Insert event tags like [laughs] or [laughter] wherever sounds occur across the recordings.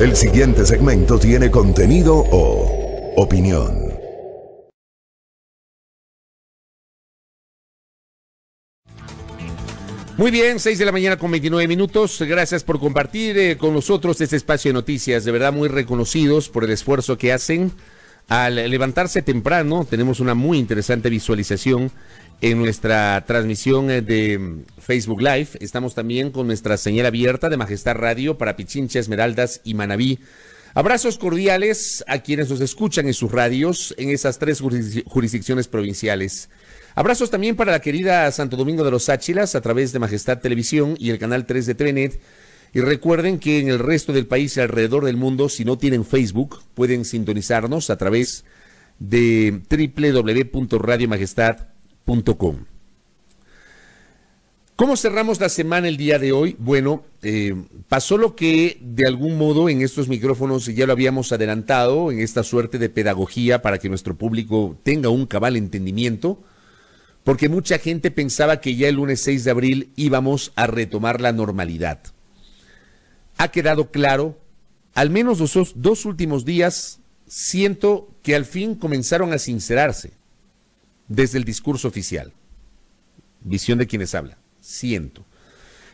El siguiente segmento tiene contenido o opinión. Muy bien, 6 de la mañana con 29 minutos. Gracias por compartir eh, con nosotros este espacio de noticias. De verdad, muy reconocidos por el esfuerzo que hacen. Al levantarse temprano, tenemos una muy interesante visualización en nuestra transmisión eh, de mm, Facebook Live. Estamos también con nuestra señal abierta de Majestad Radio para Pichincha, Esmeraldas y Manabí. Abrazos cordiales a quienes nos escuchan en sus radios en esas tres jurisdicciones provinciales. Abrazos también para la querida Santo Domingo de los Áchilas a través de Majestad Televisión y el canal 3 de Trenet. Y recuerden que en el resto del país y alrededor del mundo, si no tienen Facebook, pueden sintonizarnos a través de www.radiomajestad.com ¿Cómo cerramos la semana el día de hoy? Bueno, eh, pasó lo que de algún modo en estos micrófonos ya lo habíamos adelantado, en esta suerte de pedagogía para que nuestro público tenga un cabal entendimiento, porque mucha gente pensaba que ya el lunes 6 de abril íbamos a retomar la normalidad. Ha quedado claro, al menos los dos últimos días, siento que al fin comenzaron a sincerarse desde el discurso oficial. Visión de quienes hablan. Siento.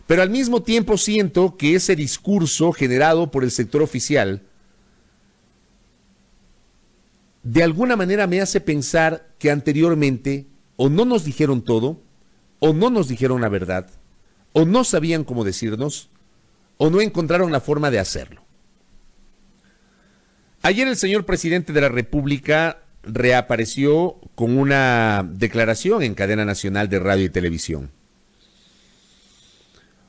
Pero al mismo tiempo siento que ese discurso generado por el sector oficial de alguna manera me hace pensar que anteriormente o no nos dijeron todo, o no nos dijeron la verdad, o no sabían cómo decirnos, o no encontraron la forma de hacerlo. Ayer el señor presidente de la República reapareció con una declaración en cadena nacional de radio y televisión.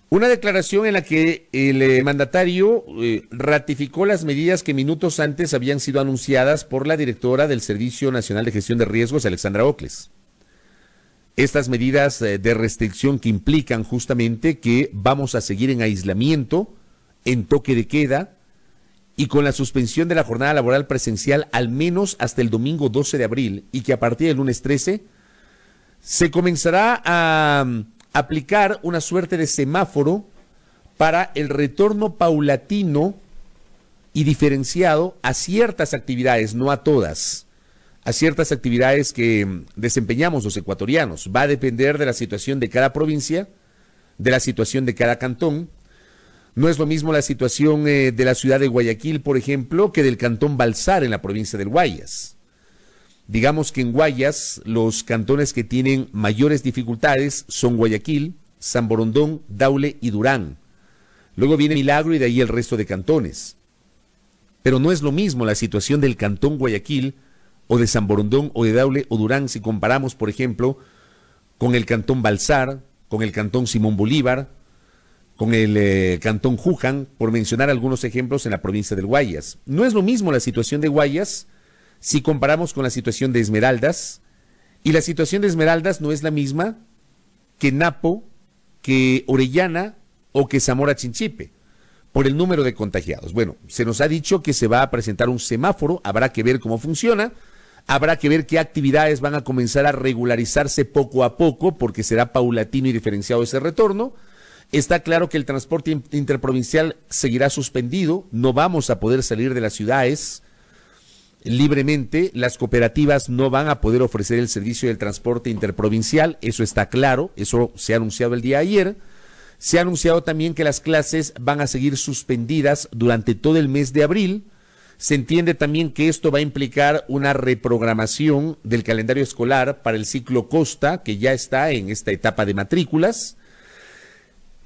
Una declaración en la que el eh, mandatario eh, ratificó las medidas que minutos antes habían sido anunciadas por la directora del Servicio Nacional de Gestión de Riesgos, Alexandra Ocles. Estas medidas eh, de restricción que implican justamente que vamos a seguir en aislamiento, en toque de queda, y con la suspensión de la jornada laboral presencial al menos hasta el domingo 12 de abril y que a partir del lunes 13 se comenzará a mm, aplicar una suerte de semáforo para el retorno paulatino y diferenciado a ciertas actividades, no a todas, a ciertas actividades que mm, desempeñamos los ecuatorianos. Va a depender de la situación de cada provincia, de la situación de cada cantón, no es lo mismo la situación eh, de la ciudad de Guayaquil, por ejemplo, que del cantón Balsar en la provincia del Guayas. Digamos que en Guayas los cantones que tienen mayores dificultades son Guayaquil, San Daule y Durán. Luego viene Milagro y de ahí el resto de cantones. Pero no es lo mismo la situación del cantón Guayaquil o de San o de Daule o Durán si comparamos, por ejemplo, con el cantón Balsar, con el cantón Simón Bolívar, con el eh, cantón Juján, por mencionar algunos ejemplos en la provincia del Guayas. No es lo mismo la situación de Guayas si comparamos con la situación de Esmeraldas, y la situación de Esmeraldas no es la misma que Napo, que Orellana o que Zamora Chinchipe, por el número de contagiados. Bueno, se nos ha dicho que se va a presentar un semáforo, habrá que ver cómo funciona, habrá que ver qué actividades van a comenzar a regularizarse poco a poco, porque será paulatino y diferenciado ese retorno Está claro que el transporte interprovincial seguirá suspendido, no vamos a poder salir de las ciudades libremente, las cooperativas no van a poder ofrecer el servicio del transporte interprovincial, eso está claro, eso se ha anunciado el día ayer. Se ha anunciado también que las clases van a seguir suspendidas durante todo el mes de abril. Se entiende también que esto va a implicar una reprogramación del calendario escolar para el ciclo Costa, que ya está en esta etapa de matrículas.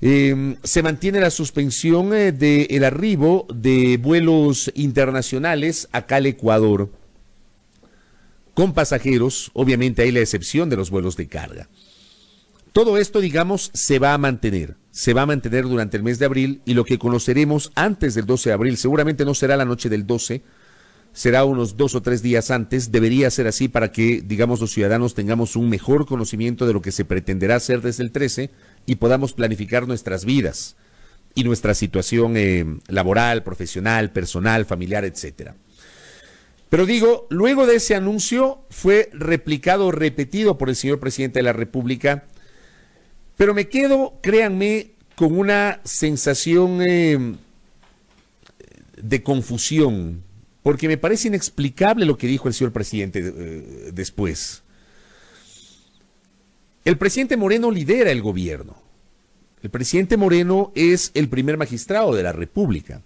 Em, se mantiene la suspensión eh, del arribo de vuelos internacionales acá al Ecuador con pasajeros, obviamente hay la excepción de los vuelos de carga. Todo esto, digamos, se va a mantener, se va a mantener durante el mes de abril y lo que conoceremos antes del 12 de abril, seguramente no será la noche del 12, será unos dos o tres días antes, debería ser así para que, digamos, los ciudadanos tengamos un mejor conocimiento de lo que se pretenderá hacer desde el 13 y podamos planificar nuestras vidas y nuestra situación eh, laboral, profesional, personal, familiar, etcétera. Pero digo, luego de ese anuncio fue replicado, repetido por el señor presidente de la República, pero me quedo, créanme, con una sensación eh, de confusión, porque me parece inexplicable lo que dijo el señor presidente eh, después. El presidente Moreno lidera el gobierno. El presidente Moreno es el primer magistrado de la República.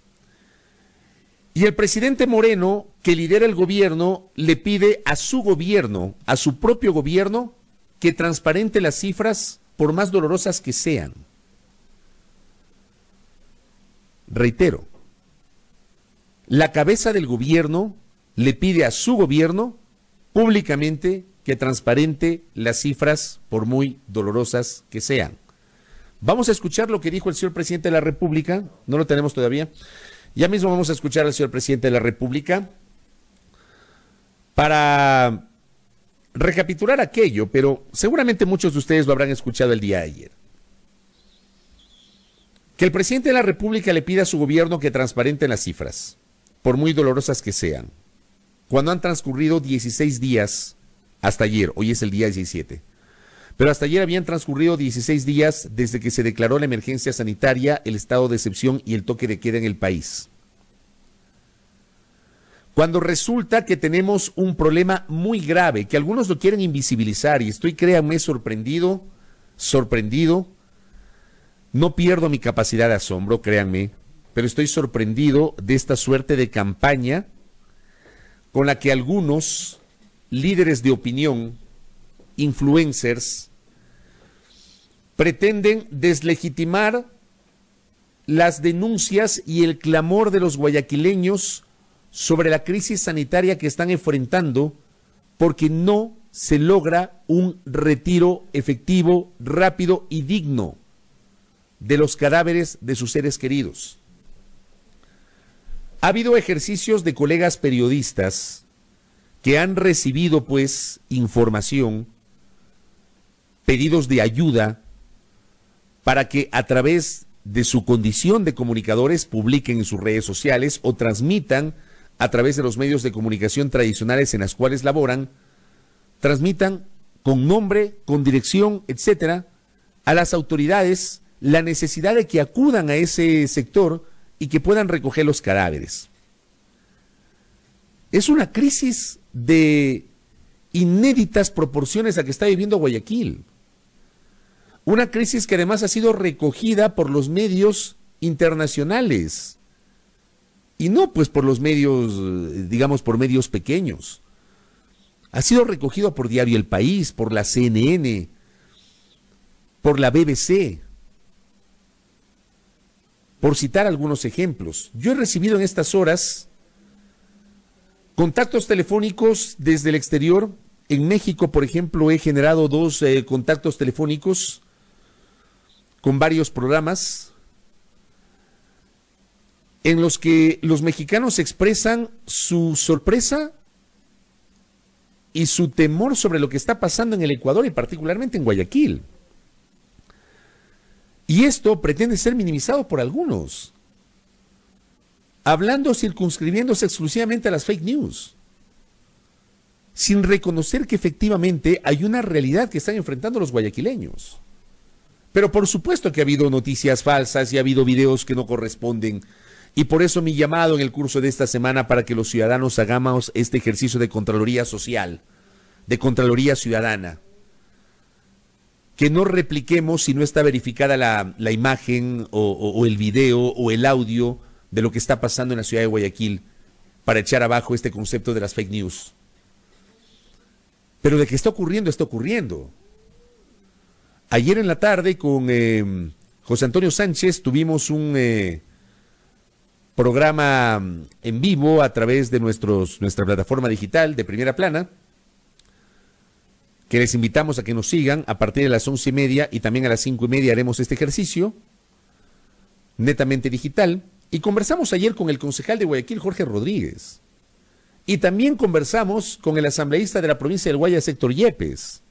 Y el presidente Moreno, que lidera el gobierno, le pide a su gobierno, a su propio gobierno, que transparente las cifras, por más dolorosas que sean. Reitero, la cabeza del gobierno le pide a su gobierno públicamente que transparente las cifras, por muy dolorosas que sean. Vamos a escuchar lo que dijo el señor presidente de la República, no lo tenemos todavía. Ya mismo vamos a escuchar al señor presidente de la República para recapitular aquello, pero seguramente muchos de ustedes lo habrán escuchado el día ayer. Que el presidente de la República le pida a su gobierno que transparente las cifras, por muy dolorosas que sean, cuando han transcurrido 16 días hasta ayer, hoy es el día 17 pero hasta ayer habían transcurrido 16 días desde que se declaró la emergencia sanitaria, el estado de excepción y el toque de queda en el país. Cuando resulta que tenemos un problema muy grave, que algunos lo quieren invisibilizar, y estoy, créanme, sorprendido, sorprendido, no pierdo mi capacidad de asombro, créanme, pero estoy sorprendido de esta suerte de campaña con la que algunos líderes de opinión influencers pretenden deslegitimar las denuncias y el clamor de los guayaquileños sobre la crisis sanitaria que están enfrentando porque no se logra un retiro efectivo, rápido y digno de los cadáveres de sus seres queridos. Ha habido ejercicios de colegas periodistas que han recibido pues información pedidos de ayuda para que a través de su condición de comunicadores publiquen en sus redes sociales o transmitan a través de los medios de comunicación tradicionales en las cuales laboran, transmitan con nombre, con dirección, etcétera, a las autoridades la necesidad de que acudan a ese sector y que puedan recoger los cadáveres. Es una crisis de inéditas proporciones a que está viviendo Guayaquil. Una crisis que además ha sido recogida por los medios internacionales. Y no pues por los medios, eh, digamos, por medios pequeños. Ha sido recogido por Diario El País, por la CNN, por la BBC, por citar algunos ejemplos. Yo he recibido en estas horas contactos telefónicos desde el exterior. En México, por ejemplo, he generado dos eh, contactos telefónicos con varios programas en los que los mexicanos expresan su sorpresa y su temor sobre lo que está pasando en el Ecuador y particularmente en Guayaquil. Y esto pretende ser minimizado por algunos, hablando circunscribiéndose exclusivamente a las fake news, sin reconocer que efectivamente hay una realidad que están enfrentando los guayaquileños. Pero por supuesto que ha habido noticias falsas y ha habido videos que no corresponden. Y por eso mi llamado en el curso de esta semana para que los ciudadanos hagamos este ejercicio de Contraloría Social, de Contraloría Ciudadana. Que no repliquemos si no está verificada la, imagen o, el video o el audio de lo que está pasando en la ciudad de Guayaquil para echar abajo este concepto de las fake news. Pero de que está ocurriendo, está ocurriendo. Ayer en la tarde con eh, José Antonio Sánchez tuvimos un eh, programa en vivo a través de nuestra plataforma digital de primera plana, que les invitamos a que nos sigan a partir de las once y media y también a las cinco y media haremos este ejercicio netamente digital. Y conversamos ayer con el concejal de Guayaquil, Jorge Rodríguez. Y también conversamos con el asambleísta de la provincia del Guaya, sector Yepes.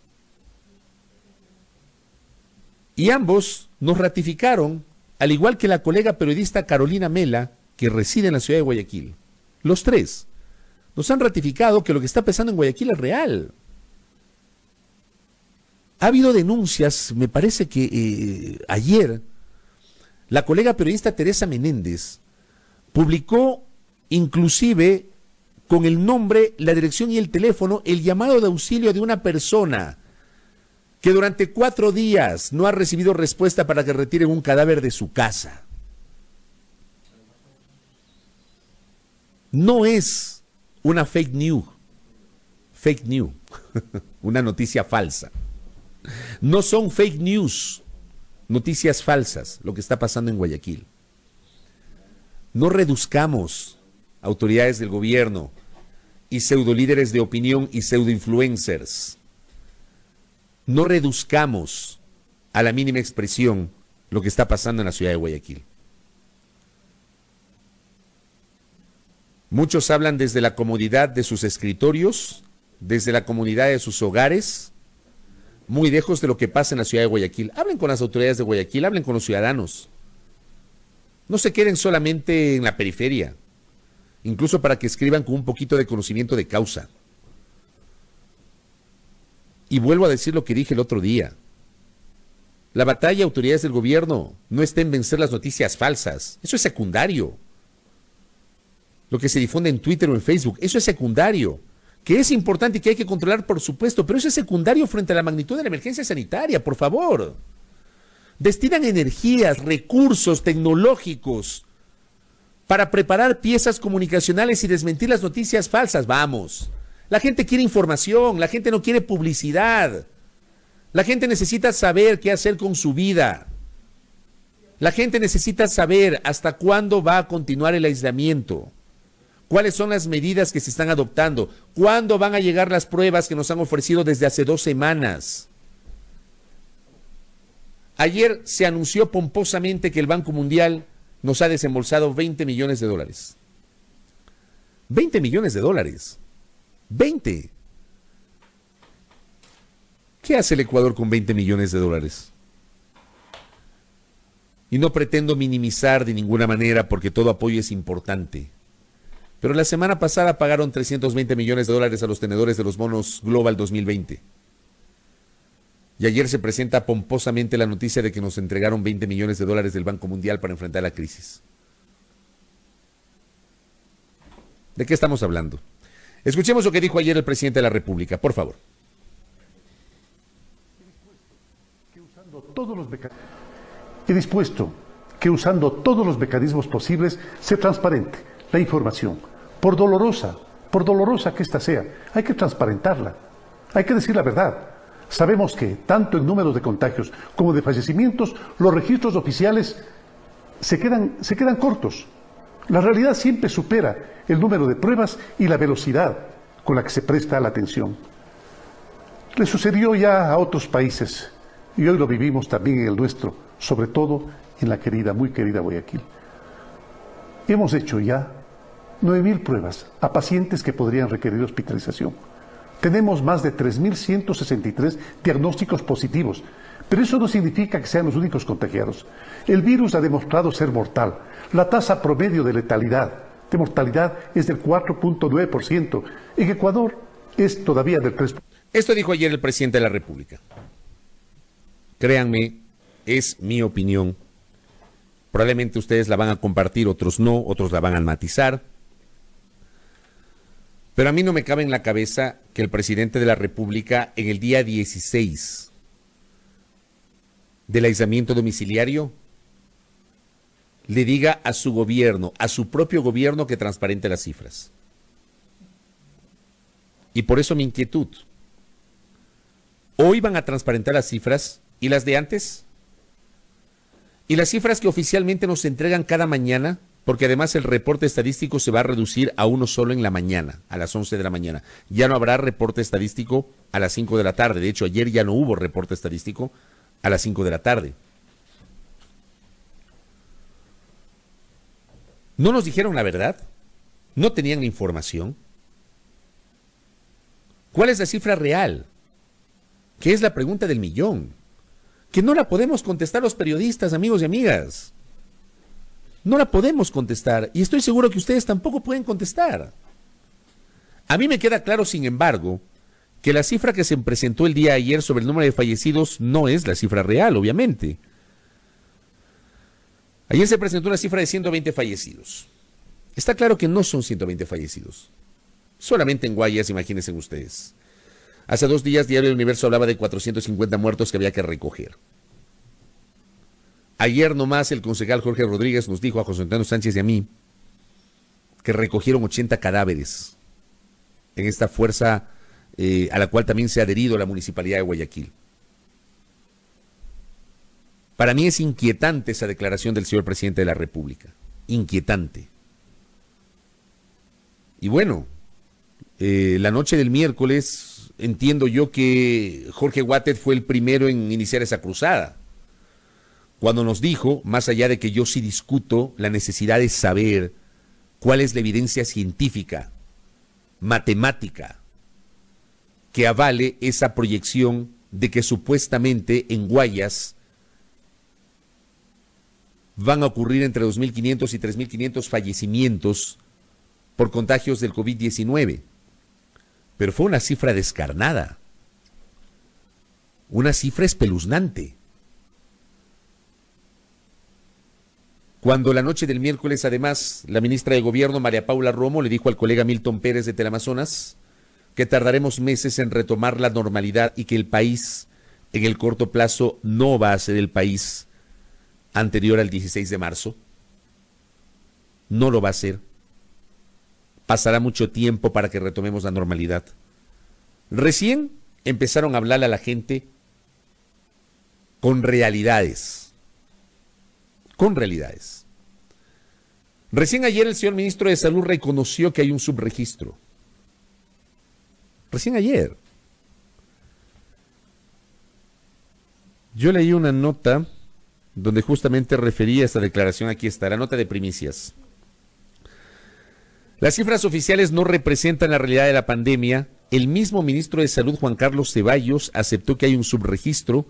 Y ambos nos ratificaron, al igual que la colega periodista Carolina Mela, que reside en la ciudad de Guayaquil. Los tres nos han ratificado que lo que está pasando en Guayaquil es real. Ha habido denuncias, me parece que eh, ayer la colega periodista Teresa Menéndez publicó inclusive con el nombre, la dirección y el teléfono el llamado de auxilio de una persona que durante cuatro días no ha recibido respuesta para que retiren un cadáver de su casa. No es una fake news, fake news, [laughs] una noticia falsa. No son fake news, noticias falsas, lo que está pasando en Guayaquil. No reduzcamos autoridades del gobierno y pseudo líderes de opinión y pseudo influencers no reduzcamos a la mínima expresión lo que está pasando en la ciudad de Guayaquil. Muchos hablan desde la comodidad de sus escritorios, desde la comodidad de sus hogares, muy lejos de lo que pasa en la ciudad de Guayaquil. Hablen con las autoridades de Guayaquil, hablen con los ciudadanos. No se queden solamente en la periferia, incluso para que escriban con un poquito de conocimiento de causa. Y vuelvo a decir lo que dije el otro día. La batalla autoridades del gobierno no está en vencer las noticias falsas. Eso es secundario. Lo que se difunde en Twitter o en Facebook, eso es secundario. Que es importante y que hay que controlar, por supuesto, pero eso es secundario frente a la magnitud de la emergencia sanitaria, por favor. Destinan energías, recursos tecnológicos para preparar piezas comunicacionales y desmentir las noticias falsas. Vamos. La gente quiere información, la gente no quiere publicidad. La gente necesita saber qué hacer con su vida. La gente necesita saber hasta cuándo va a continuar el aislamiento, cuáles son las medidas que se están adoptando, cuándo van a llegar las pruebas que nos han ofrecido desde hace dos semanas. Ayer se anunció pomposamente que el Banco Mundial nos ha desembolsado 20 millones de dólares. 20 millones de dólares. 20. ¿Qué hace el Ecuador con 20 millones de dólares? Y no pretendo minimizar de ninguna manera porque todo apoyo es importante. Pero la semana pasada pagaron 320 millones de dólares a los tenedores de los bonos Global 2020. Y ayer se presenta pomposamente la noticia de que nos entregaron 20 millones de dólares del Banco Mundial para enfrentar la crisis. ¿De qué estamos hablando? Escuchemos lo que dijo ayer el presidente de la República, por favor. He dispuesto que usando todos los mecanismos posibles sea transparente la información, por dolorosa, por dolorosa que ésta sea, hay que transparentarla, hay que decir la verdad. Sabemos que, tanto en números de contagios como de fallecimientos, los registros oficiales se quedan, se quedan cortos. La realidad siempre supera el número de pruebas y la velocidad con la que se presta la atención. Le sucedió ya a otros países y hoy lo vivimos también en el nuestro, sobre todo en la querida, muy querida Guayaquil. Hemos hecho ya 9.000 pruebas a pacientes que podrían requerir hospitalización. Tenemos más de 3.163 diagnósticos positivos, pero eso no significa que sean los únicos contagiados. El virus ha demostrado ser mortal la tasa promedio de letalidad, de mortalidad, es del 4.9%. En Ecuador es todavía del 3%. Esto dijo ayer el presidente de la República. Créanme, es mi opinión. Probablemente ustedes la van a compartir, otros no, otros la van a matizar. Pero a mí no me cabe en la cabeza que el presidente de la República en el día 16 del aislamiento domiciliario le diga a su gobierno, a su propio gobierno, que transparente las cifras. Y por eso mi inquietud. Hoy van a transparentar las cifras y las de antes. Y las cifras que oficialmente nos entregan cada mañana, porque además el reporte estadístico se va a reducir a uno solo en la mañana, a las 11 de la mañana. Ya no habrá reporte estadístico a las 5 de la tarde. De hecho, ayer ya no hubo reporte estadístico a las 5 de la tarde. No nos dijeron la verdad, no tenían la información. ¿Cuál es la cifra real? Que es la pregunta del millón, que no la podemos contestar los periodistas, amigos y amigas. No la podemos contestar y estoy seguro que ustedes tampoco pueden contestar. A mí me queda claro, sin embargo, que la cifra que se presentó el día ayer sobre el número de fallecidos no es la cifra real, obviamente. Ayer se presentó una cifra de 120 fallecidos. Está claro que no son 120 fallecidos. Solamente en Guayas, imagínense ustedes. Hace dos días Diario del Universo hablaba de 450 muertos que había que recoger. Ayer nomás el concejal Jorge Rodríguez nos dijo a José Antonio Sánchez y a mí que recogieron 80 cadáveres en esta fuerza eh, a la cual también se ha adherido la Municipalidad de Guayaquil. Para mí es inquietante esa declaración del señor presidente de la República. Inquietante. Y bueno, eh, la noche del miércoles entiendo yo que Jorge Watet fue el primero en iniciar esa cruzada. Cuando nos dijo, más allá de que yo sí discuto la necesidad de saber cuál es la evidencia científica, matemática, que avale esa proyección de que supuestamente en Guayas van a ocurrir entre 2.500 y 3.500 fallecimientos por contagios del COVID-19. Pero fue una cifra descarnada, una cifra espeluznante. Cuando la noche del miércoles, además, la ministra de Gobierno, María Paula Romo, le dijo al colega Milton Pérez de Telamazonas que tardaremos meses en retomar la normalidad y que el país, en el corto plazo, no va a ser el país anterior al 16 de marzo. No lo va a hacer. Pasará mucho tiempo para que retomemos la normalidad. Recién empezaron a hablar a la gente con realidades. Con realidades. Recién ayer el señor ministro de Salud reconoció que hay un subregistro. Recién ayer. Yo leí una nota donde justamente refería esta declaración. Aquí está, la nota de primicias. Las cifras oficiales no representan la realidad de la pandemia. El mismo ministro de Salud, Juan Carlos Ceballos, aceptó que hay un subregistro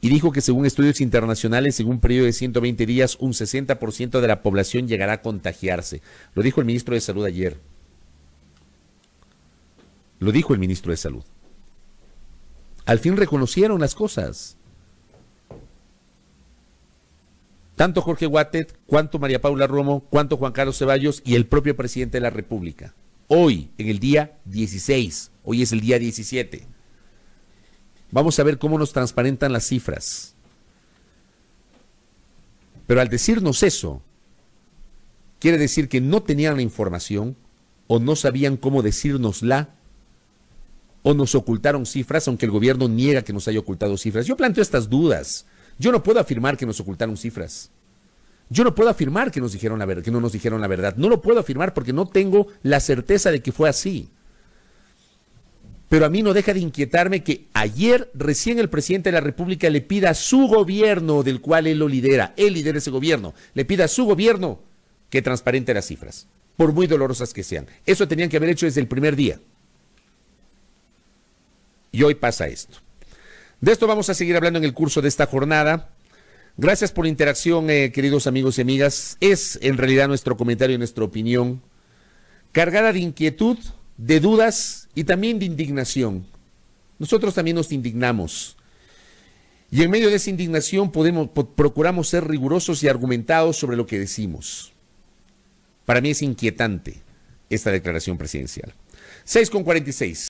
y dijo que según estudios internacionales, según un periodo de 120 días, un 60% de la población llegará a contagiarse. Lo dijo el ministro de Salud ayer. Lo dijo el ministro de Salud. Al fin reconocieron las cosas. tanto Jorge Guatet, cuanto María Paula Romo, cuanto Juan Carlos Ceballos y el propio presidente de la República. Hoy, en el día 16, hoy es el día 17. Vamos a ver cómo nos transparentan las cifras. Pero al decirnos eso, quiere decir que no tenían la información o no sabían cómo decírnosla o nos ocultaron cifras, aunque el gobierno niega que nos haya ocultado cifras. Yo planteo estas dudas yo no puedo afirmar que nos ocultaron cifras. Yo no puedo afirmar que, nos dijeron la que no nos dijeron la verdad. No lo puedo afirmar porque no tengo la certeza de que fue así. Pero a mí no deja de inquietarme que ayer recién el presidente de la República le pida a su gobierno, del cual él lo lidera, él lidera ese gobierno, le pida a su gobierno que transparente las cifras, por muy dolorosas que sean. Eso tenían que haber hecho desde el primer día. Y hoy pasa esto. De esto vamos a seguir hablando en el curso de esta jornada. Gracias por la interacción, eh, queridos amigos y amigas. Es en realidad nuestro comentario y nuestra opinión, cargada de inquietud, de dudas y también de indignación. Nosotros también nos indignamos. Y en medio de esa indignación procuramos ser rigurosos y argumentados sobre lo que decimos. Para mí es inquietante esta declaración presidencial. 6 con 46.